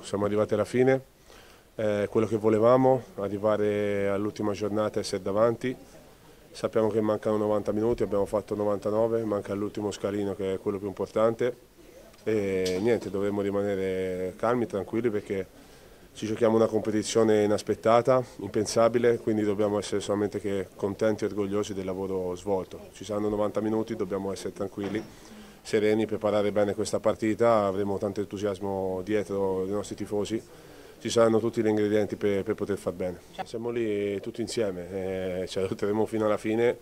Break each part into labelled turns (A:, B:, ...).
A: Siamo arrivati alla fine, eh, quello che volevamo, arrivare all'ultima giornata e essere davanti. Sappiamo che mancano 90 minuti, abbiamo fatto 99, manca l'ultimo scalino che è quello più importante. E niente, dovremmo rimanere calmi, tranquilli perché ci giochiamo una competizione inaspettata, impensabile, quindi dobbiamo essere solamente contenti e orgogliosi del lavoro svolto. Ci saranno 90 minuti, dobbiamo essere tranquilli sereni, preparare bene questa partita, avremo tanto entusiasmo dietro i nostri tifosi, ci saranno tutti gli ingredienti per, per poter far bene. Siamo lì tutti insieme, eh, ci lotteremo fino alla fine,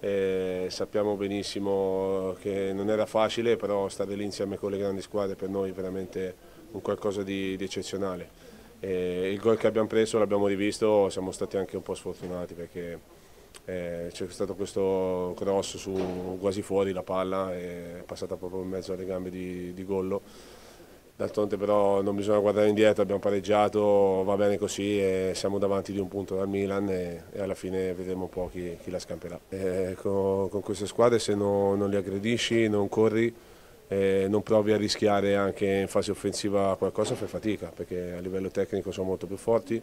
A: eh, sappiamo benissimo che non era facile, però stare lì insieme con le grandi squadre per noi è veramente un qualcosa di, di eccezionale. Eh, il gol che abbiamo preso l'abbiamo rivisto, siamo stati anche un po' sfortunati perché eh, c'è stato questo cross su, quasi fuori la palla, è passata proprio in mezzo alle gambe di, di Gollo. D'altronde però non bisogna guardare indietro, abbiamo pareggiato, va bene così e siamo davanti di un punto dal Milan e, e alla fine vedremo un po' chi, chi la scamperà. Eh, con, con, queste squadre se no, non li aggredisci, non corri, eh, non provi a rischiare anche in fase offensiva qualcosa fai fatica perché a livello tecnico sono molto più forti,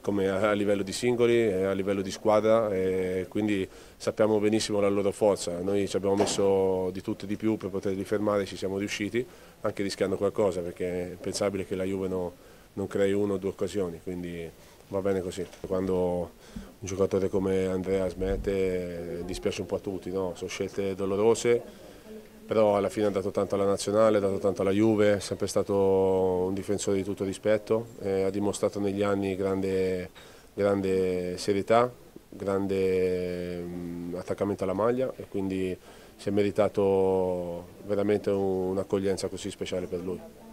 A: come a livello di singoli e a livello di squadra e quindi sappiamo benissimo la loro forza, noi ci abbiamo messo di tutto e di più per poterli fermare, ci siamo riusciti anche rischiando qualcosa perché è impensabile che la Juve no, non crei una o due occasioni, quindi va bene così. Quando un giocatore come Andrea smette eh, dispiace un po' a tutti, no? sono scelte dolorose però alla fine ha dato tanto alla nazionale, ha dato tanto alla Juve, è sempre stato un difensore di tutto rispetto, eh, ha dimostrato negli anni grande, grande serietà, grande mm, attaccamento alla maglia e quindi si è meritato veramente un'accoglienza così speciale per lui.